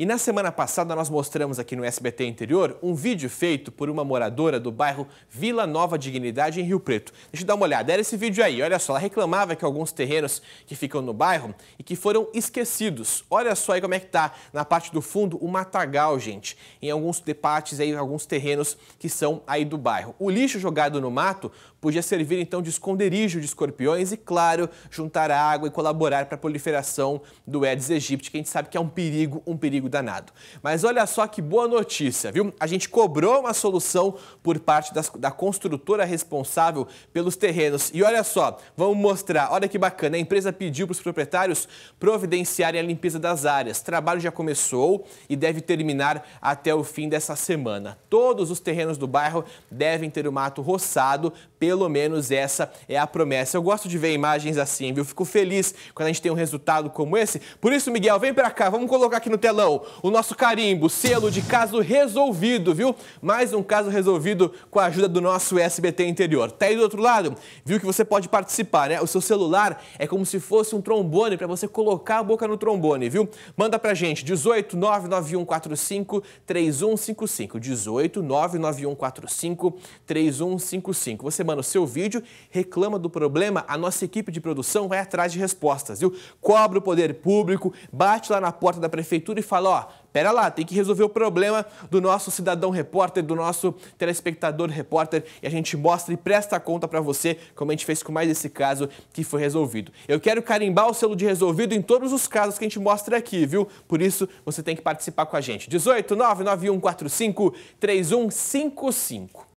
E na semana passada nós mostramos aqui no SBT Interior um vídeo feito por uma moradora do bairro Vila Nova Dignidade, em Rio Preto. Deixa eu dar uma olhada, era esse vídeo aí, olha só, ela reclamava que alguns terrenos que ficam no bairro e que foram esquecidos. Olha só aí como é que tá na parte do fundo o matagal, gente, em alguns departes aí, alguns terrenos que são aí do bairro. O lixo jogado no mato podia servir então de esconderijo de escorpiões e, claro, juntar água e colaborar para a proliferação do Aedes aegypti, que a gente sabe que é um perigo, um perigo perigo danado. Mas olha só que boa notícia, viu? A gente cobrou uma solução por parte das, da construtora responsável pelos terrenos. E olha só, vamos mostrar, olha que bacana, a empresa pediu para os proprietários providenciarem a limpeza das áreas. O trabalho já começou e deve terminar até o fim dessa semana. Todos os terrenos do bairro devem ter o mato roçado, pelo menos essa é a promessa. Eu gosto de ver imagens assim, viu? Fico feliz quando a gente tem um resultado como esse. Por isso, Miguel, vem para cá, vamos colocar aqui no telão o nosso carimbo, selo de caso resolvido, viu? Mais um caso resolvido com a ajuda do nosso SBT interior. Tá aí do outro lado? Viu que você pode participar, né? O seu celular é como se fosse um trombone para você colocar a boca no trombone, viu? Manda pra gente, 18 99145 3155. 18 99145 3155. Você manda o seu vídeo, reclama do problema, a nossa equipe de produção vai atrás de respostas, viu? Cobra o poder público, bate lá na porta da prefeitura e fala fala, ó, pera lá, tem que resolver o problema do nosso cidadão repórter, do nosso telespectador repórter, e a gente mostra e presta conta para você, como a gente fez com mais esse caso que foi resolvido. Eu quero carimbar o selo de resolvido em todos os casos que a gente mostra aqui, viu? Por isso, você tem que participar com a gente. 18 99145 3155.